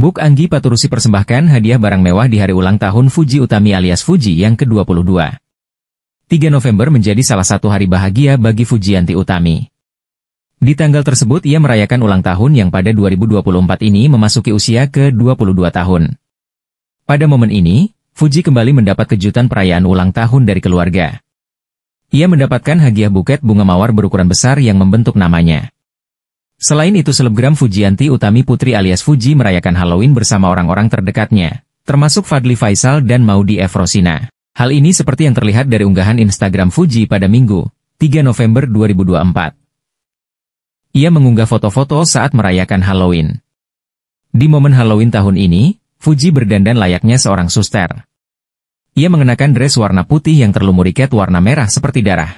Buk Anggi Paturusi persembahkan hadiah barang mewah di hari ulang tahun Fuji Utami alias Fuji yang ke-22. 3 November menjadi salah satu hari bahagia bagi Fujianti Utami. Di tanggal tersebut ia merayakan ulang tahun yang pada 2024 ini memasuki usia ke-22 tahun. Pada momen ini, Fuji kembali mendapat kejutan perayaan ulang tahun dari keluarga. Ia mendapatkan hadiah buket bunga mawar berukuran besar yang membentuk namanya. Selain itu selebgram Fujianti Utami Putri alias Fuji merayakan Halloween bersama orang-orang terdekatnya, termasuk Fadli Faisal dan Maudi Efrosina. Hal ini seperti yang terlihat dari unggahan Instagram Fuji pada Minggu, 3 November 2024. Ia mengunggah foto-foto saat merayakan Halloween. Di momen Halloween tahun ini, Fuji berdandan layaknya seorang suster. Ia mengenakan dress warna putih yang terlumuri cat warna merah seperti darah.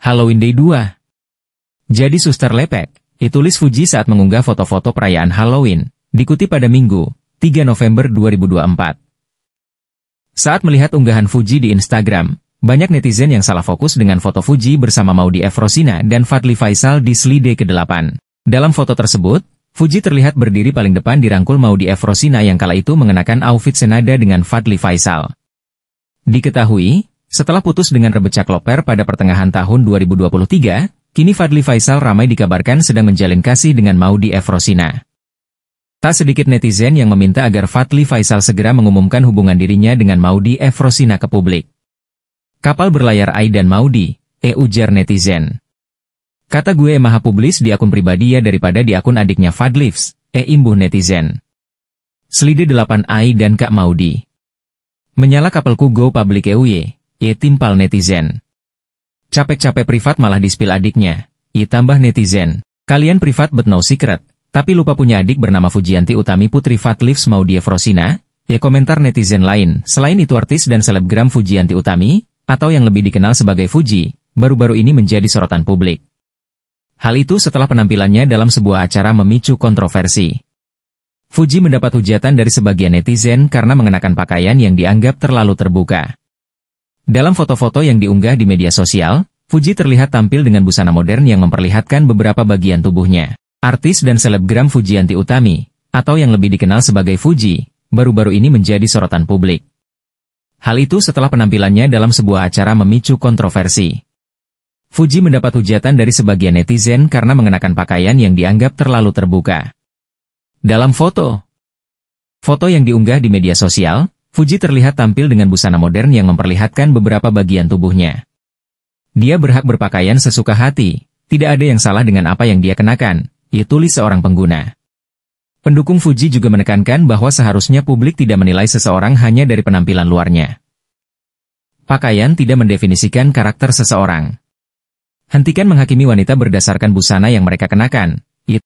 Halloween Day 2 Jadi suster lepek. Ditulis Fuji saat mengunggah foto-foto perayaan Halloween, dikutip pada Minggu, 3 November 2024. Saat melihat unggahan Fuji di Instagram, banyak netizen yang salah fokus dengan foto Fuji bersama Maudi Efrosina dan Fadli Faisal di Slide ke-8. Dalam foto tersebut, Fuji terlihat berdiri paling depan dirangkul Maudi Efrosina yang kala itu mengenakan outfit senada dengan Fadli Faisal. Diketahui, setelah putus dengan Rebecca Kloper pada pertengahan tahun 2023, Kini Fadli Faisal ramai dikabarkan sedang menjalin kasih dengan Maudi Efrosina. Tak sedikit netizen yang meminta agar Fadli Faisal segera mengumumkan hubungan dirinya dengan Maudi Efrosina ke publik. Kapal berlayar Ai dan Maudi, EU eh, ujar netizen. Kata gue maha publis di akun pribadi ya daripada di akun adiknya Fadlifs, e eh, imbuh netizen. Selide 8 Ai dan Kak Maudi. Menyala kapal Kugo Public EUY, eh timpal netizen. Capek-capek privat malah dispil adiknya. tambah netizen. Kalian privat but no secret. Tapi lupa punya adik bernama Fujianti Utami Putri Fatlifs Maudia Frosina, Ya komentar netizen lain. Selain itu artis dan selebgram Fujianti Utami, atau yang lebih dikenal sebagai Fuji, baru-baru ini menjadi sorotan publik. Hal itu setelah penampilannya dalam sebuah acara memicu kontroversi. Fuji mendapat hujatan dari sebagian netizen karena mengenakan pakaian yang dianggap terlalu terbuka. Dalam foto-foto yang diunggah di media sosial, Fuji terlihat tampil dengan busana modern yang memperlihatkan beberapa bagian tubuhnya. Artis dan selebgram Fuji Anti Utami, atau yang lebih dikenal sebagai Fuji, baru-baru ini menjadi sorotan publik. Hal itu setelah penampilannya dalam sebuah acara memicu kontroversi. Fuji mendapat hujatan dari sebagian netizen karena mengenakan pakaian yang dianggap terlalu terbuka. Dalam foto, foto yang diunggah di media sosial, Fuji terlihat tampil dengan busana modern yang memperlihatkan beberapa bagian tubuhnya. Dia berhak berpakaian sesuka hati, tidak ada yang salah dengan apa yang dia kenakan, ia tulis seorang pengguna. Pendukung Fuji juga menekankan bahwa seharusnya publik tidak menilai seseorang hanya dari penampilan luarnya. Pakaian tidak mendefinisikan karakter seseorang. Hentikan menghakimi wanita berdasarkan busana yang mereka kenakan,